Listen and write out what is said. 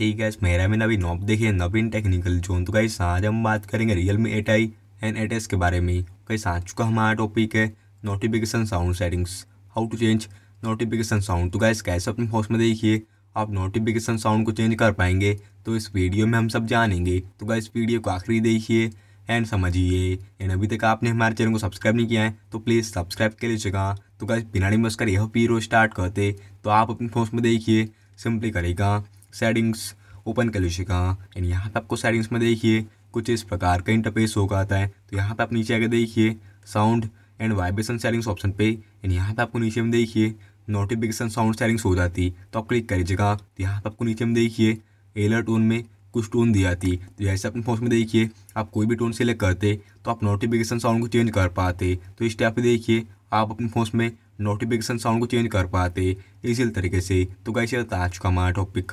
एक गैस मेरा में नवीन नॉप देखिए नवीन टेक्निकल जोन तो गाइस आज हम बात करेंगे Realme eight I and eight S के बारे में कहीं आज चुका हमारा टॉपिक है notification sound settings how to change notification sound तो गाइस कैसे अपने फोन में देखिए आप नोटिफिकेशन साउंड को चेंज कर पाएंगे तो इस वीडियो में हम सब जानेंगे तो गाइस वीडियो को आखिरी देखिए एंड समझिए एंड अभी तक आपने हमारे चैनल को सब्सक्राइब नहीं किया है तो प्लीज़ तो सब्सक्राइब कर लीजिएगा तो गाइस बिना नहीं मस्कर यह पीरो स्टार्ट करते तो आप अपने फोन में देखिए सिंपली करेगा सेटिंग्स ओपन कर लीजिएगा यानी यहाँ पे आपको सेटिंग्स में देखिए कुछ इस प्रकार का इंटरफेस होगा आता है तो यहाँ पे आप नीचे आगे देखिए sound and vibration settings option पे यानी यहाँ पे आपको नीचे में देखिए नोटिफिकेशन साउंड सेटिंग्स हो जाती तो आप क्लिक कर लीजिएगा तो यहाँ पर आपको नीचे में देखिए एलर टोन में कुछ टोन दी जाती तो जैसे अपने फोन में देखिए आप कोई भी टोन सेलेक्ट करते तो आप नोटिफिकेशन साउंड को चेंज कर पाते तो इस टाइप पर देखिए आप अपने फोन में नोटिफिकेशन साउंड को चेंज कर पाते इसी तरीके से तो कैसे आज का हमारा टॉपिक